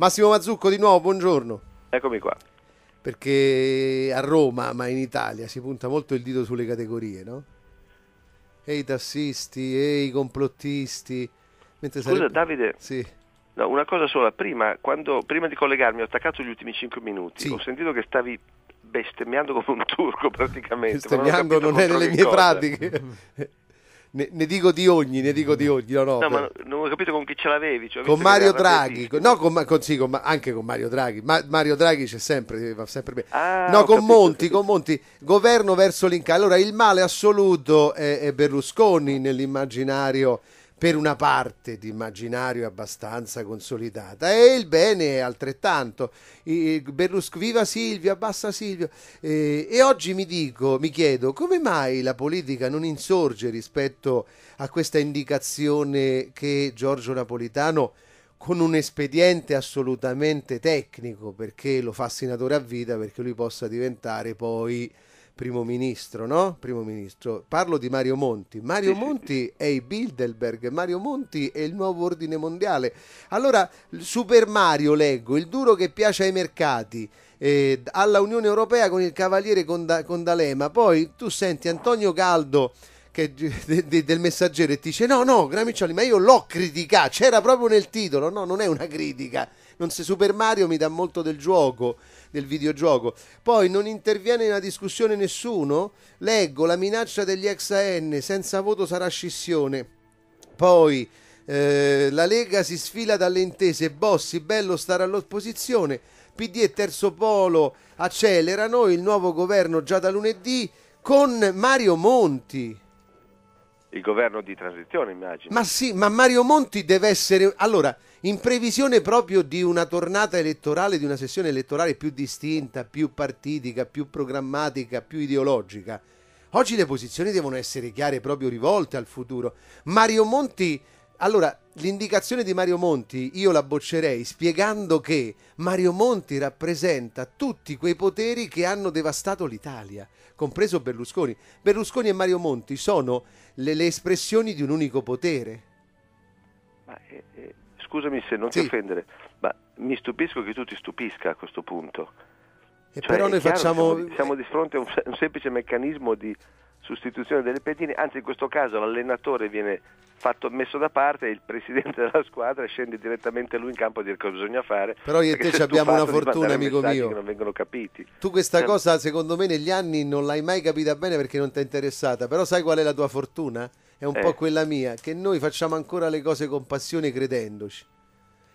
Massimo Mazzucco di nuovo, buongiorno. Eccomi qua. Perché a Roma, ma in Italia, si punta molto il dito sulle categorie, no? E i tassisti, e i complottisti. Mentre Scusa sarebbe... Davide. Sì. No, una cosa sola, prima, quando, prima, di collegarmi ho attaccato gli ultimi 5 minuti, sì. ho sentito che stavi bestemmiando come un turco praticamente. Bestemmiando non, non è nelle mie cosa. pratiche. ne, ne, dico di ogni, ne dico di ogni. No, no, no ma non ho capito con chi ce l'avevi. Cioè, con Mario Draghi, con, no, con, con, sì, con, anche con Mario Draghi. Ma, Mario Draghi c'è sempre, va sempre bene. Ah, no, con, capito, Monti, con Monti, governo verso l'incarico. Allora, il male assoluto è, è Berlusconi nell'immaginario per una parte di immaginario abbastanza consolidata e il bene è altrettanto. Berlusconi, viva Silvio, abbassa Silvio. Eh, e oggi mi dico, mi chiedo, come mai la politica non insorge rispetto a questa indicazione che Giorgio Napolitano con un espediente assolutamente tecnico, perché lo fa senatore a vita, perché lui possa diventare poi primo ministro, no? Primo ministro. Parlo di Mario Monti. Mario sì, Monti sì. è i Bilderberg, Mario Monti è il nuovo ordine mondiale. Allora, Super Mario, leggo, il duro che piace ai mercati, eh, alla Unione Europea con il cavaliere Condalema. Poi tu senti Antonio Caldo che, de, de, del messaggero e ti dice no, no, Gramiccioli, ma io l'ho criticato, c'era proprio nel titolo. No, non è una critica non se Super Mario mi dà molto del gioco, del videogioco. Poi non interviene nella discussione nessuno, leggo la minaccia degli ex AN, senza voto sarà scissione. Poi eh, la Lega si sfila dalle intese, Bossi, bello stare all'opposizione, PD e Terzo Polo accelerano, il nuovo governo già da lunedì con Mario Monti il governo di transizione, immagino. Ma sì, ma Mario Monti deve essere... Allora, in previsione proprio di una tornata elettorale, di una sessione elettorale più distinta, più partitica, più programmatica, più ideologica, oggi le posizioni devono essere chiare, proprio rivolte al futuro. Mario Monti allora, l'indicazione di Mario Monti io la boccerei spiegando che Mario Monti rappresenta tutti quei poteri che hanno devastato l'Italia, compreso Berlusconi. Berlusconi e Mario Monti sono le, le espressioni di un unico potere. Ma, eh, eh, scusami se non sì. ti offendere, ma mi stupisco che tu ti stupisca a questo punto. E cioè, però noi chiaro, facciamo... Siamo, siamo, di fronte a un, un semplice meccanismo di sostituzione delle pedine, anzi in questo caso l'allenatore viene fatto, messo da parte e il presidente della squadra scende direttamente lui in campo a dire cosa bisogna fare. Però io e te abbiamo una fortuna, amico mio. Che non vengono capiti. Tu questa cioè, cosa secondo me negli anni non l'hai mai capita bene perché non ti è interessata, però sai qual è la tua fortuna? È un eh. po' quella mia, che noi facciamo ancora le cose con passione credendoci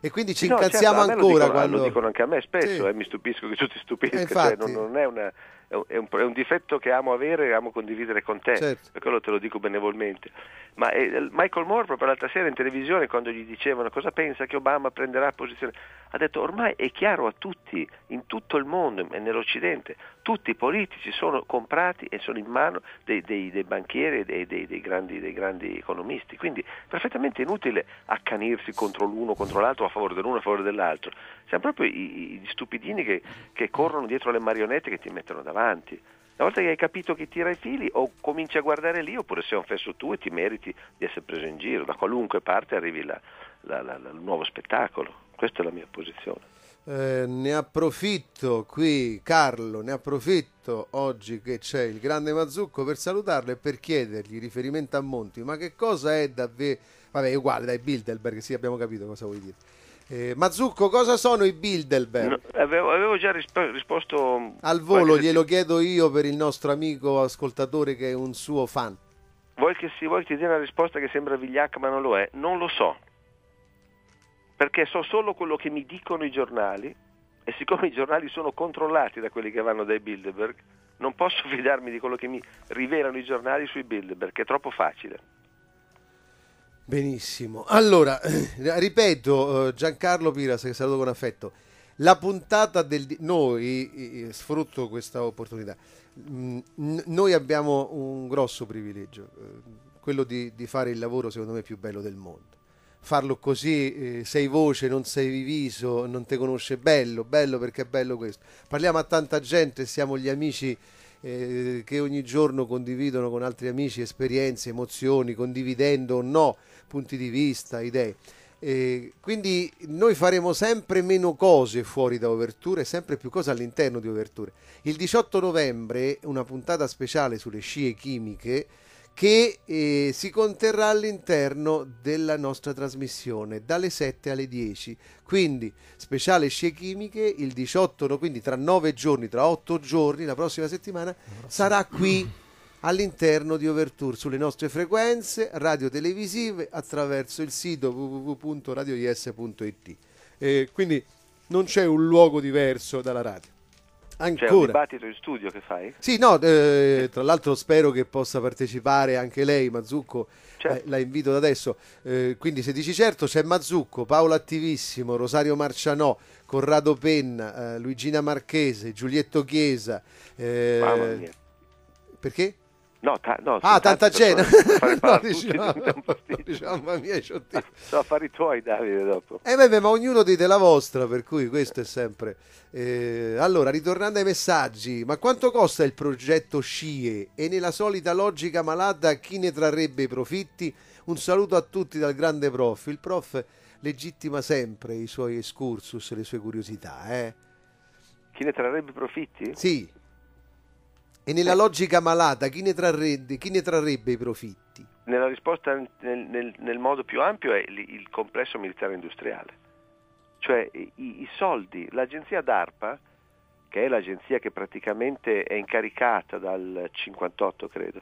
e quindi ci certo, incazziamo certo, ancora. Lo dicono, quando... lo dicono anche a me spesso, sì. eh, mi stupisco che tu ti stupisca, eh, infatti, cioè, non, non, è una, è un, è un, difetto che amo avere e amo condividere con te, certo. per quello te lo dico benevolmente. Ma eh, Michael Moore proprio l'altra sera in televisione quando gli dicevano cosa pensa che Obama prenderà posizione, ha detto ormai è chiaro a tutti, in tutto il mondo e nell'Occidente, tutti i politici sono comprati e sono in mano dei, dei, dei banchieri e dei, dei, grandi, dei grandi economisti, quindi è perfettamente inutile accanirsi contro l'uno, contro l'altro, a favore dell'uno, a favore dell'altro. Siamo proprio gli stupidini che, che corrono dietro le marionette che ti mettono davanti avanti. Una volta che hai capito che tira i fili o cominci a guardare lì oppure se un fesso tu e ti meriti di essere preso in giro, da qualunque parte arrivi la, la, la, il nuovo spettacolo. Questa è la mia posizione. Eh, ne approfitto qui, Carlo, ne approfitto oggi che c'è il grande Mazzucco per salutarlo e per chiedergli riferimento a Monti, ma che cosa è davvero... Vabbè, è uguale dai Bilderberg, sì, abbiamo capito cosa vuoi dire. Eh, Mazzucco, cosa sono i Bilderberg? No, avevo, avevo, già rispo- risposto al volo, glielo ti... chiedo io per il nostro amico ascoltatore che è un suo fan. Vuoi che, si, vuoi che ti dia una risposta che sembra vigliacca ma non lo è? Non lo so, perché so solo quello che mi dicono i giornali e siccome i giornali sono controllati da quelli che vanno dai Bilderberg, non posso fidarmi di quello che mi rivelano i giornali sui Bilderberg, è troppo facile. Benissimo. Allora, eh, ripeto, eh, Giancarlo Piras, che saluto con affetto, la puntata del... Noi, sfrutto questa opportunità, mm, noi abbiamo un grosso privilegio, eh, quello di, di fare il lavoro secondo me più bello del mondo. Farlo così, sei voce, non sei viso, non te conosce, bello, bello perché è bello questo. Parliamo a tanta gente, siamo gli amici eh, che ogni giorno condividono con altri amici esperienze, emozioni, condividendo o no punti di vista, idee. Eh, quindi noi faremo sempre meno cose fuori da Overture, sempre più cose all'interno di Overture. Il 18 novembre una puntata speciale sulle scie chimiche che eh, si conterrà all'interno della nostra trasmissione dalle 7 alle 10. Quindi speciale scie chimiche il 18, no, quindi tra 9 giorni, tra 8 giorni, la prossima settimana sarà qui all'interno di Overture sulle nostre frequenze radio televisive attraverso il sito www.radios.it. Eh, quindi non c'è un luogo diverso dalla radio. Ancora. Cioè, un dibattito in studio che fai? Sì, no, eh, tra l'altro spero che possa partecipare anche lei, Mazzucco, eh, certo. eh, la invito da adesso. Eh, quindi se dici certo c'è Mazzucco, Paolo Attivissimo, Rosario Marcianò, Corrado Penna, eh, Luigina Marchese, Giulietto Chiesa. Eh, Mamma mia. Perché? No, ta- no, ah, tanta cena! no, diciamo, mamma mia, sciottivo. No, fare i tuoi, Davide, dopo. Eh, beh, ma ognuno dite la vostra, per cui questo è sempre... Eh, allora, ritornando ai messaggi, ma quanto costa il progetto SCIE? E nella solita logica malata, chi ne trarrebbe i profitti? Un saluto a tutti dal grande prof. Il prof legittima sempre i suoi excursus, le sue curiosità, eh? Chi ne trarrebbe i profitti? Sì. E nella eh. logica malata chi ne, trarrebbe, chi ne, trarrebbe, i profitti? Nella risposta nel, nel, nel modo più ampio è il, il complesso militare industriale, cioè i, i soldi, l'agenzia DARPA, che è l'agenzia che praticamente è incaricata dal 58 credo,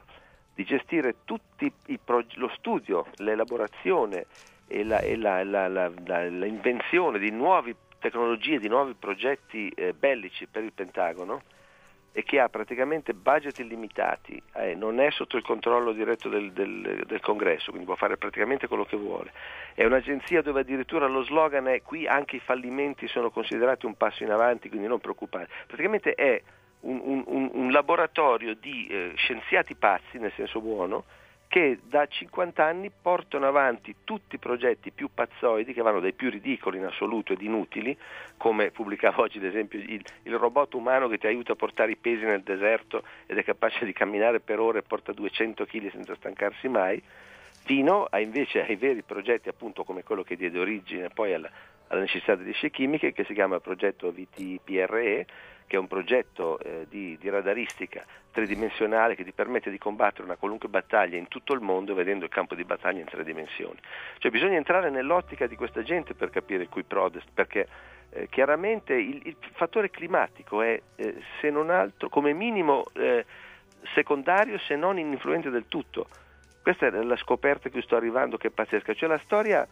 di gestire tutti i prog- lo studio, l'elaborazione e, la, e la, la, l'invenzione di nuove tecnologie, di nuovi progetti eh, bellici per il Pentagono, e che ha praticamente budget illimitati, eh, non è sotto il controllo diretto del, del, del, congresso, quindi può fare praticamente quello che vuole. È un'agenzia dove addirittura lo slogan è qui anche i fallimenti sono considerati un passo in avanti, quindi non preoccupate. Praticamente è un, un, un laboratorio di eh, scienziati pazzi, nel senso buono, che da 50 anni portano avanti tutti i progetti più pazzoidi, che vanno dai più ridicoli in assoluto ed inutili, come pubblicavo oggi ad esempio il, il, robot umano che ti aiuta a portare i pesi nel deserto ed è capace di camminare per ore e porta 200 kg senza stancarsi mai, fino a, invece ai veri progetti appunto come quello che diede origine poi alla, alla necessità delle scie chimiche che si chiama il progetto VTPRE che è un progetto eh, di, di, radaristica tridimensionale che ti permette di combattere una qualunque battaglia in tutto il mondo vedendo il campo di battaglia in tre dimensioni. Cioè bisogna entrare nell'ottica di questa gente per capire cui protest, perché eh, chiaramente il, il, fattore climatico è, eh, se non altro, come minimo eh, secondario se non ininfluente del tutto. Questa è la scoperta a cui sto arrivando che è pazzesca, cioè la storia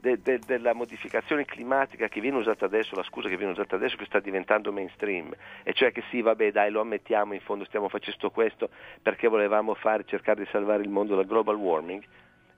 de, de, della modificazione climatica che viene usata adesso, la scusa che viene usata adesso che sta diventando mainstream, e cioè che sì, vabbè, dai, lo ammettiamo, in fondo stiamo facendo questo perché volevamo fare, cercare di salvare il mondo dal global warming,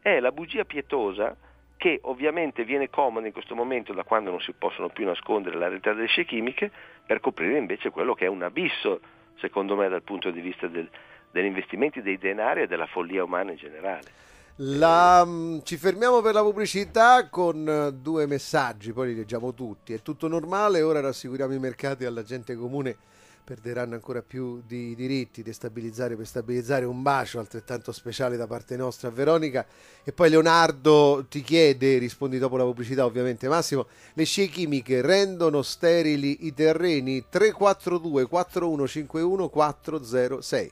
è la bugia pietosa che ovviamente viene comoda in questo momento da quando non si possono più nascondere la realtà delle scie chimiche per coprire invece quello che è un abisso, secondo me, dal punto di vista del, degli investimenti, dei denari e della follia umana in generale. La, mm, ci fermiamo per la pubblicità con eh, due messaggi, poi li leggiamo tutti. È tutto normale, ora rassicuriamo i mercati alla gente comune perderanno ancora più di diritti, destabilizzare per stabilizzare un bacio altrettanto speciale da parte nostra a Veronica e poi Leonardo ti chiede, rispondi dopo la pubblicità ovviamente Massimo, le scie chimiche rendono sterili i terreni 342 4151 406